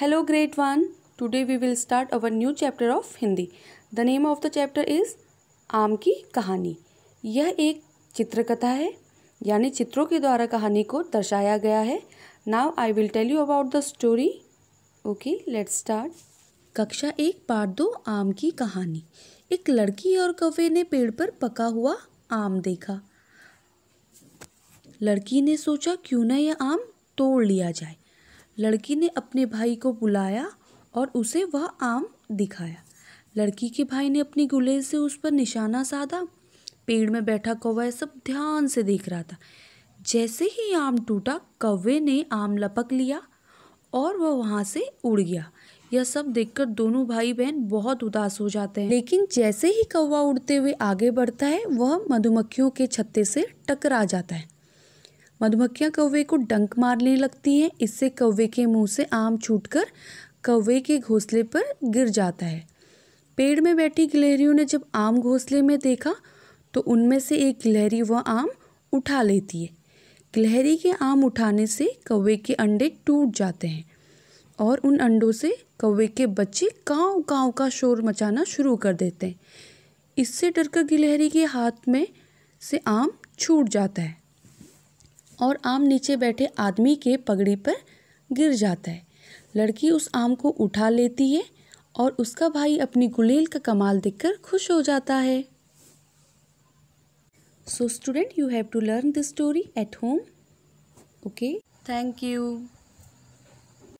hello great one today we will start our new chapter of Hindi the name of the chapter is आम की कहानी यह एक चित्रकथा है यानी चित्रों के द्वारा कहानी को दर्शाया गया है now I will tell you about the story okay let's start कक्षा एक पार्ट दो आम की कहानी एक लड़की और कवे ने पेड़ पर पका हुआ आम देखा लड़की ने सोचा क्यों ना यह आम तोड़ लिया जाए लड़की ने अपने भाई को बुलाया और उसे वह आम दिखाया लड़की के भाई ने अपनी गुलेज से उस पर निशाना साधा पेड़ में बैठा कौवा सब ध्यान से देख रहा था जैसे ही आम टूटा कौवे ने आम लपक लिया और वह वहाँ से उड़ गया यह सब देखकर दोनों भाई बहन बहुत उदास हो जाते हैं लेकिन जैसे ही कौवा उड़ते हुए आगे बढ़ता है वह मधुमक्खियों के छत्ते से टकरा जाता है मधुमक्खियाँ कौवे को डंक मारने लगती हैं इससे कौवे के मुंह से आम छूटकर कौवे के घोंसले पर गिर जाता है पेड़ में बैठी गिलहरियों ने जब आम घोंसले में देखा तो उनमें से एक गिलहरी वह आम उठा लेती है गिलहरी के आम उठाने से कौवे के अंडे टूट जाते हैं और उन अंडों से कौवे के बच्चे काँव काँव का शोर मचाना शुरू कर देते हैं इससे डरकर गिलहरी के हाथ में से आम छूट जाता है और आम नीचे बैठे आदमी के पगड़ी पर गिर जाता है लड़की उस आम को उठा लेती है और उसका भाई अपनी गुलेल का कमाल देखकर खुश हो जाता है so student you have to learn this story at home okay thank you